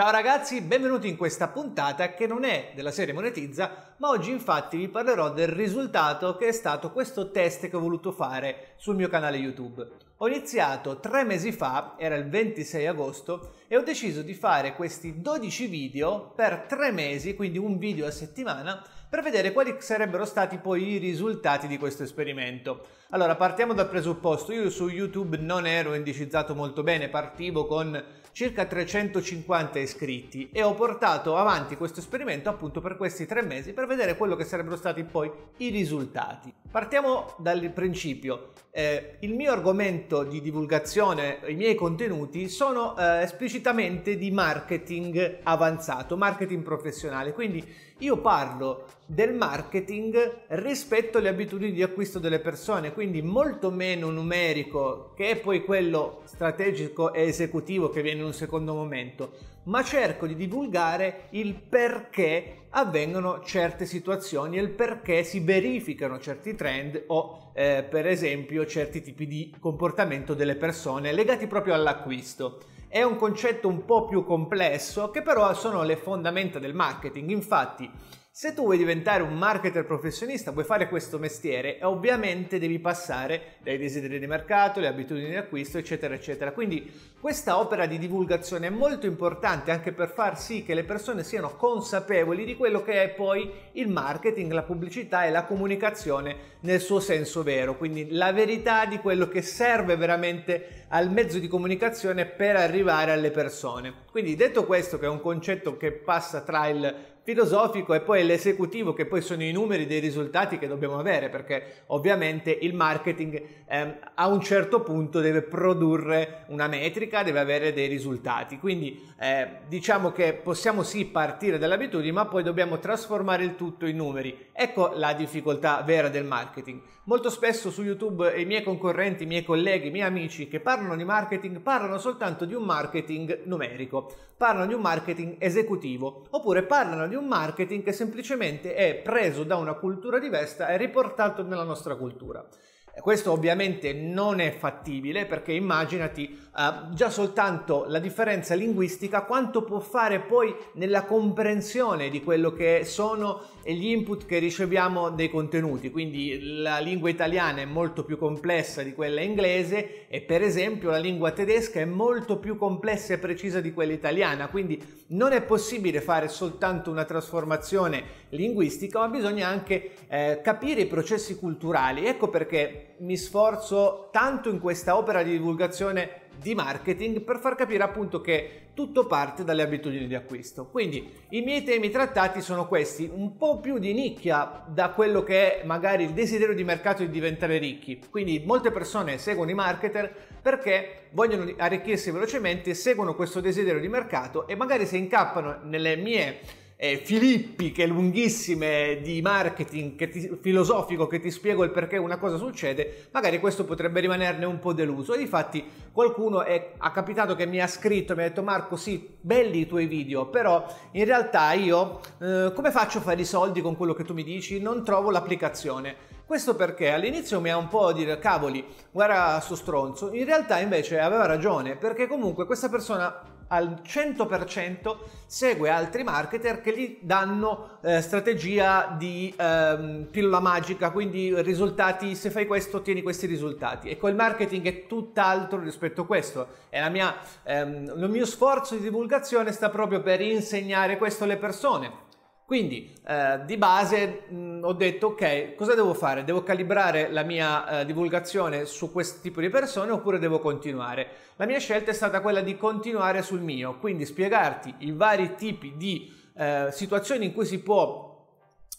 Ciao ragazzi, benvenuti in questa puntata che non è della serie Monetizza, ma oggi infatti vi parlerò del risultato che è stato questo test che ho voluto fare sul mio canale YouTube. Ho iniziato tre mesi fa, era il 26 agosto, e ho deciso di fare questi 12 video per tre mesi, quindi un video a settimana, per vedere quali sarebbero stati poi i risultati di questo esperimento. Allora, partiamo dal presupposto, io su YouTube non ero indicizzato molto bene, partivo con circa 350 iscritti e ho portato avanti questo esperimento appunto per questi tre mesi per vedere quello che sarebbero stati poi i risultati. Partiamo dal principio. Eh, il mio argomento di divulgazione, i miei contenuti sono eh, esplicitamente di marketing avanzato, marketing professionale, quindi io parlo del marketing rispetto alle abitudini di acquisto delle persone, quindi molto meno numerico che è poi quello strategico e esecutivo che viene in un secondo momento, ma cerco di divulgare il perché avvengono certe situazioni e il perché si verificano certi trend o eh, per esempio certi tipi di comportamento delle persone legati proprio all'acquisto. È un concetto un po' più complesso che però sono le fondamenta del marketing, infatti se tu vuoi diventare un marketer professionista, vuoi fare questo mestiere ovviamente devi passare dai desideri di mercato, le abitudini di acquisto, eccetera, eccetera. Quindi questa opera di divulgazione è molto importante anche per far sì che le persone siano consapevoli di quello che è poi il marketing, la pubblicità e la comunicazione nel suo senso vero, quindi la verità di quello che serve veramente al mezzo di comunicazione per arrivare alle persone. Quindi detto questo, che è un concetto che passa tra il filosofico e poi l'esecutivo che poi sono i numeri dei risultati che dobbiamo avere perché ovviamente il marketing ehm, a un certo punto deve produrre una metrica, deve avere dei risultati. Quindi eh, diciamo che possiamo sì partire dall'abitudine ma poi dobbiamo trasformare il tutto in numeri. Ecco la difficoltà vera del marketing. Molto spesso su YouTube i miei concorrenti, i miei colleghi, i miei amici che parlano di marketing parlano soltanto di un marketing numerico, parlano di un marketing esecutivo oppure parlano di un un marketing che semplicemente è preso da una cultura diversa e riportato nella nostra cultura. Questo ovviamente non è fattibile perché immaginati eh, già soltanto la differenza linguistica quanto può fare poi nella comprensione di quello che sono gli input che riceviamo dei contenuti. Quindi la lingua italiana è molto più complessa di quella inglese e per esempio la lingua tedesca è molto più complessa e precisa di quella italiana. Quindi non è possibile fare soltanto una trasformazione linguistica ma bisogna anche eh, capire i processi culturali. Ecco perché mi sforzo tanto in questa opera di divulgazione di marketing per far capire appunto che tutto parte dalle abitudini di acquisto. Quindi i miei temi trattati sono questi, un po' più di nicchia da quello che è magari il desiderio di mercato di diventare ricchi. Quindi molte persone seguono i marketer perché vogliono arricchirsi velocemente, seguono questo desiderio di mercato e magari se incappano nelle mie eh, filippiche lunghissime di marketing che ti, filosofico che ti spiego il perché una cosa succede, magari questo potrebbe rimanerne un po' deluso. E infatti qualcuno è, ha capitato che mi ha scritto, mi ha detto Marco sì, belli i tuoi video, però in realtà io eh, come faccio a fare i soldi con quello che tu mi dici? Non trovo l'applicazione. Questo perché all'inizio mi ha un po' dire cavoli, guarda sto stronzo, in realtà invece aveva ragione perché comunque questa persona al 100% segue altri marketer che gli danno eh, strategia di ehm, pillola magica, quindi risultati, se fai questo ottieni questi risultati. Ecco, il marketing è tutt'altro rispetto a questo. È la mia, ehm, il mio sforzo di divulgazione sta proprio per insegnare questo alle persone quindi eh, di base mh, mm, ho detto ok, cosa devo fare? Devo calibrare la mia eh, divulgazione su questo tipo di persone oppure devo continuare? La mia scelta è stata quella di continuare sul mio, quindi spiegarti i vari tipi di eh, situazioni in cui si può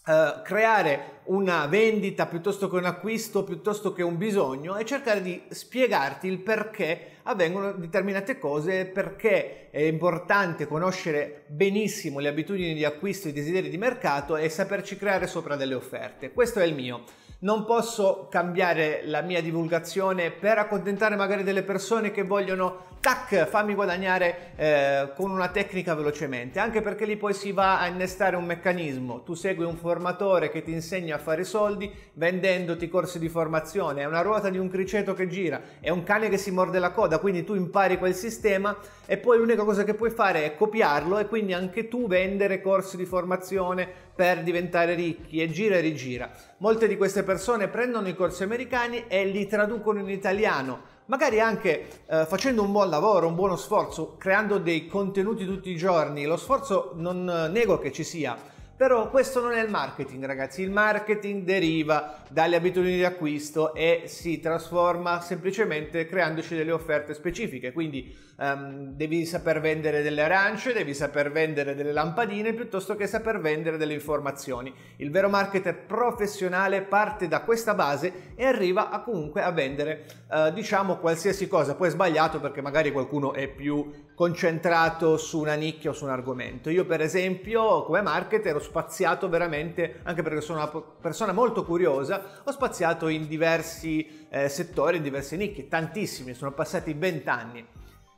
eh, creare una vendita piuttosto che un acquisto, piuttosto che un bisogno e cercare di spiegarti il perché avvengono determinate cose, perché è importante conoscere benissimo le abitudini di acquisto e i desideri di mercato e saperci creare sopra delle offerte. Questo è il mio non posso cambiare la mia divulgazione per accontentare magari delle persone che vogliono tac fammi guadagnare eh, con una tecnica velocemente anche perché lì poi si va a innestare un meccanismo tu segui un formatore che ti insegna a fare soldi vendendoti corsi di formazione è una ruota di un criceto che gira è un cane che si morde la coda quindi tu impari quel sistema e poi l'unica cosa che puoi fare è copiarlo e quindi anche tu vendere corsi di formazione per diventare ricchi e gira e rigira. Molte di queste persone prendono i corsi americani e li traducono in italiano, magari anche eh, facendo un buon lavoro, un buono sforzo, creando dei contenuti tutti i giorni. Lo sforzo non eh, nego che ci sia, però questo non è il marketing, ragazzi. Il marketing deriva dalle abitudini di acquisto e si trasforma semplicemente creandoci delle offerte specifiche. Quindi um, devi saper vendere delle arance, devi saper vendere delle lampadine piuttosto che saper vendere delle informazioni. Il vero marketer professionale parte da questa base e arriva a comunque a vendere, uh, diciamo, qualsiasi cosa. Poi è sbagliato perché magari qualcuno è più concentrato su una nicchia o su un argomento. Io per esempio come marketer ho spaziato veramente, anche perché sono una persona molto curiosa, ho spaziato in diversi eh, settori, in diverse nicchie, tantissimi, sono passati vent'anni.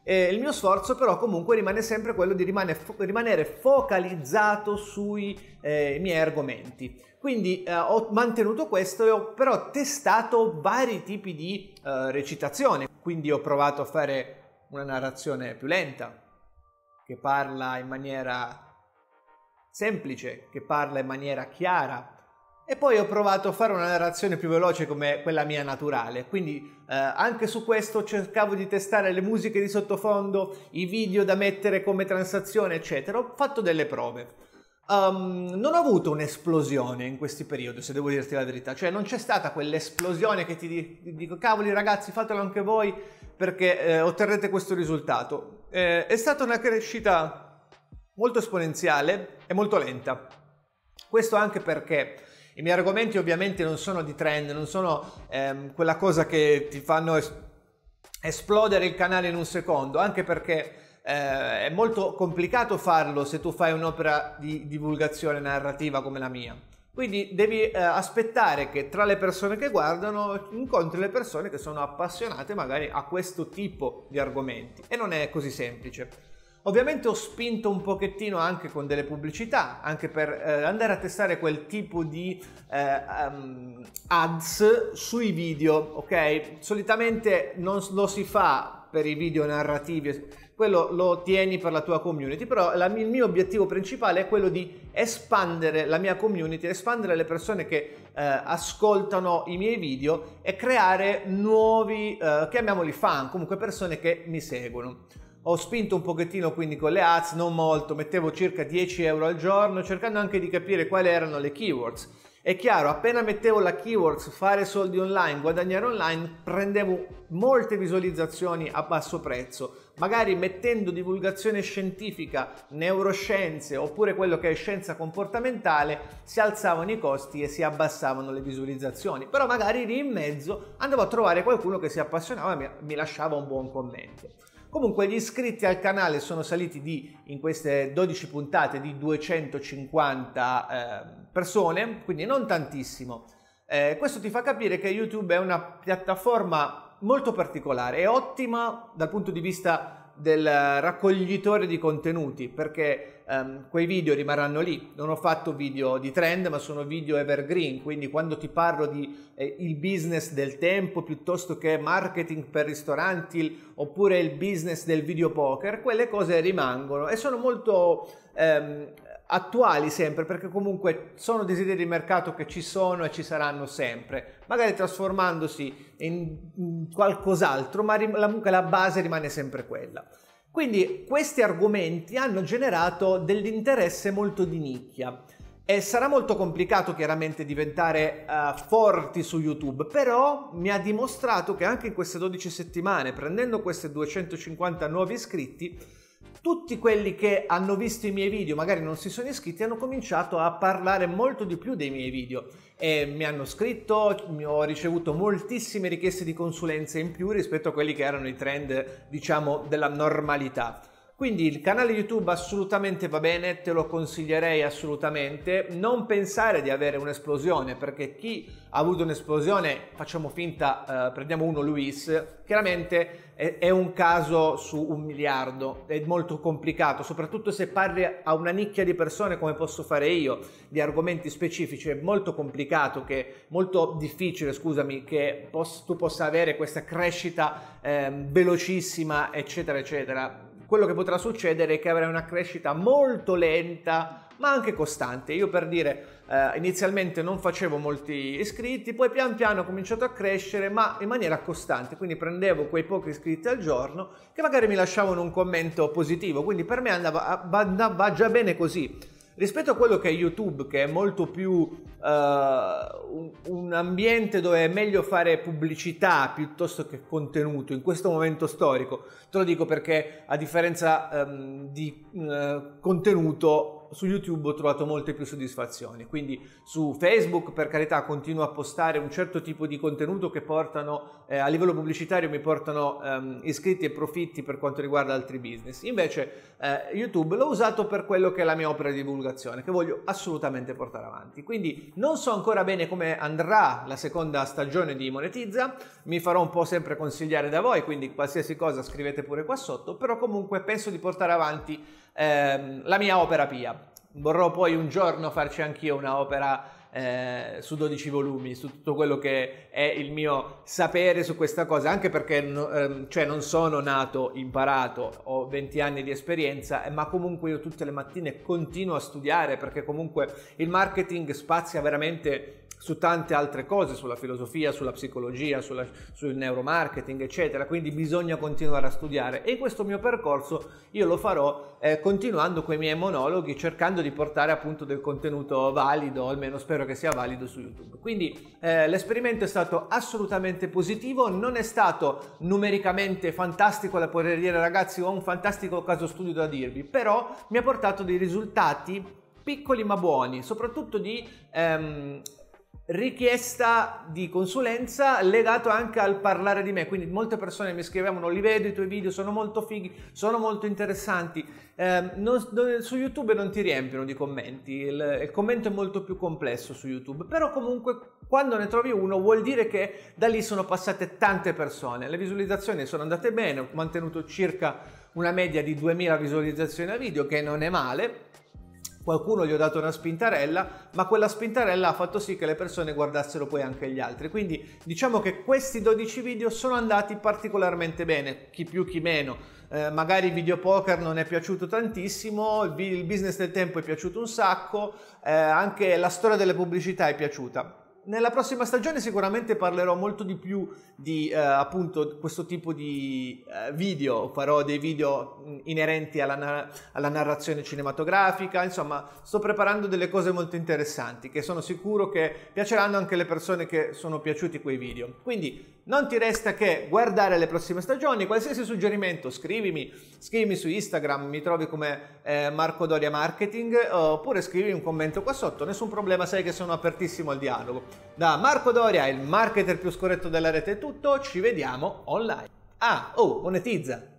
il mio sforzo però comunque rimane sempre quello di rimane fo- rimanere focalizzato sui eh, miei argomenti. Quindi eh, ho mantenuto questo e ho però testato vari tipi di eh, recitazione. Quindi ho provato a fare una narrazione più lenta, che parla in maniera semplice, che parla in maniera chiara. E poi ho provato a fare una narrazione più veloce come quella mia naturale, quindi eh, anche su questo cercavo di testare le musiche di sottofondo, i video da mettere come transazione, eccetera. Ho fatto delle prove. Um, non ho avuto un'esplosione in questi periodi, se devo dirti la verità, cioè non c'è stata quell'esplosione che ti dico, cavoli ragazzi, fatelo anche voi, perché eh, otterrete questo risultato. Eh, è stata una crescita molto esponenziale e molto lenta. Questo anche perché i miei argomenti ovviamente non sono di trend, non sono ehm, quella cosa che ti fanno es- esplodere il canale in un secondo, anche perché eh, è molto complicato farlo se tu fai un'opera di divulgazione narrativa come la mia. Quindi devi eh, aspettare che tra le persone che guardano incontri le persone che sono appassionate magari a questo tipo di argomenti e non è così semplice. Ovviamente ho spinto un pochettino anche con delle pubblicità, anche per eh, andare a testare quel tipo di eh, um, ads sui video, ok? Solitamente non lo si fa per i video narrativi, quello lo tieni per la tua community, però la, il mio obiettivo principale è quello di espandere la mia community, espandere le persone che eh, ascoltano i miei video e creare nuovi, eh, chiamiamoli fan, comunque persone che mi seguono. Ho spinto un pochettino quindi con le ads, non molto, mettevo circa 10 euro al giorno, cercando anche di capire quali erano le keywords. È chiaro, appena mettevo la keywords fare soldi online, guadagnare online, prendevo molte visualizzazioni a basso prezzo, magari mettendo divulgazione scientifica, neuroscienze oppure quello che è scienza comportamentale, si alzavano i costi e si abbassavano le visualizzazioni, però magari lì in mezzo andavo a trovare qualcuno che si appassionava e mi lasciava un buon commento. Comunque gli iscritti al canale sono saliti di, in queste 12 puntate di 250 eh, persone, quindi non tantissimo. Eh, questo ti fa capire che YouTube è una piattaforma molto particolare, è ottima dal punto di vista del raccoglitore di contenuti perché um, quei video rimarranno lì. Non ho fatto video di trend, ma sono video evergreen, quindi quando ti parlo di eh, il business del tempo piuttosto che marketing per ristoranti il, oppure il business del video poker, quelle cose rimangono e sono molto ehm, attuali sempre perché comunque sono desideri di mercato che ci sono e ci saranno sempre, magari trasformandosi in qualcos'altro, ma comunque la base rimane sempre quella. Quindi questi argomenti hanno generato dell'interesse molto di nicchia e sarà molto complicato chiaramente diventare uh, forti su YouTube, però mi ha dimostrato che anche in queste 12 settimane, prendendo queste 250 nuovi iscritti, tutti quelli che hanno visto i miei video, magari non si sono iscritti, hanno cominciato a parlare molto di più dei miei video e mi hanno scritto, ho ricevuto moltissime richieste di consulenza in più rispetto a quelli che erano i trend, diciamo, della normalità. Quindi il canale YouTube assolutamente va bene, te lo consiglierei assolutamente. Non pensare di avere un'esplosione, perché chi ha avuto un'esplosione, facciamo finta, eh, prendiamo uno Luis, chiaramente è, è, un caso su un miliardo, è molto complicato, soprattutto se parli a una nicchia di persone come posso fare io, di argomenti specifici, è molto complicato, che, molto difficile, scusami, che poss- tu possa avere questa crescita eh, velocissima, eccetera, eccetera quello che potrà succedere è che avrai una crescita molto lenta ma anche costante. Io per dire, eh, inizialmente non facevo molti iscritti, poi pian piano ho cominciato a crescere, ma in maniera costante, quindi prendevo quei pochi iscritti al giorno che magari mi lasciavano un commento positivo, quindi per me andava, andava già bene così. Rispetto a quello che è YouTube, che è molto più uh, un, ambiente dove è meglio fare pubblicità piuttosto che contenuto in questo momento storico, te lo dico perché a differenza um, di uh, contenuto su YouTube ho trovato molte più soddisfazioni. Quindi su Facebook, per carità, continuo a postare un certo tipo di contenuto che portano eh, a livello pubblicitario mi portano ehm, iscritti e profitti per quanto riguarda altri business. Invece eh, YouTube l'ho usato per quello che è la mia opera di divulgazione, che voglio assolutamente portare avanti. Quindi non so ancora bene come andrà la seconda stagione di Monetizza, mi farò un po' sempre consigliare da voi, quindi qualsiasi cosa scrivete pure qua sotto, però comunque penso di portare avanti ehm, la mia opera pia. Vorrò poi un giorno farci anch'io un'opera eh, su 12 volumi, su tutto quello che è il mio sapere su questa cosa, anche perché ehm, cioè non sono nato imparato, ho 20 anni di esperienza, eh, ma comunque io tutte le mattine continuo a studiare perché comunque il marketing spazia veramente su tante altre cose, sulla filosofia, sulla psicologia, sulla, sul neuromarketing, eccetera, quindi bisogna continuare a studiare e questo mio percorso io lo farò eh, continuando con i miei monologhi, cercando di portare appunto del contenuto valido, almeno spero che sia valido su YouTube. Quindi eh, l'esperimento è stato assolutamente positivo, non è stato numericamente fantastico da poter dire ragazzi ho un fantastico caso studio da dirvi, però mi ha portato dei risultati piccoli ma buoni, soprattutto di ehm, richiesta di consulenza legato anche al parlare di me quindi molte persone mi scrivevano li vedo i tuoi video sono molto fighi sono molto interessanti eh, non, non, su youtube non ti riempiono di commenti il, il, commento è molto più complesso su youtube però comunque quando ne trovi uno vuol dire che da lì sono passate tante persone le visualizzazioni sono andate bene ho mantenuto circa una media di 2000 visualizzazioni a video che non è male qualcuno gli ho dato una spintarella, ma quella spintarella ha fatto sì che le persone guardassero poi anche gli altri. Quindi diciamo che questi 12 video sono andati particolarmente bene, chi più chi meno. Eh, magari il video poker non è piaciuto tantissimo, il business del tempo è piaciuto un sacco, eh, anche la storia delle pubblicità è piaciuta nella prossima stagione sicuramente parlerò molto di più di eh, appunto questo tipo di eh, video, farò dei video inerenti alla, na- alla, narrazione cinematografica, insomma sto preparando delle cose molto interessanti che sono sicuro che piaceranno anche le persone che sono piaciuti quei video. Quindi non ti resta che guardare le prossime stagioni, qualsiasi suggerimento scrivimi, scrivimi su Instagram, mi trovi come eh, Marco Doria Marketing oppure scrivimi un commento qua sotto, nessun problema, sai che sono apertissimo al dialogo. Da Marco Doria, il marketer più scorretto della rete è tutto, ci vediamo online. Ah, oh, monetizza!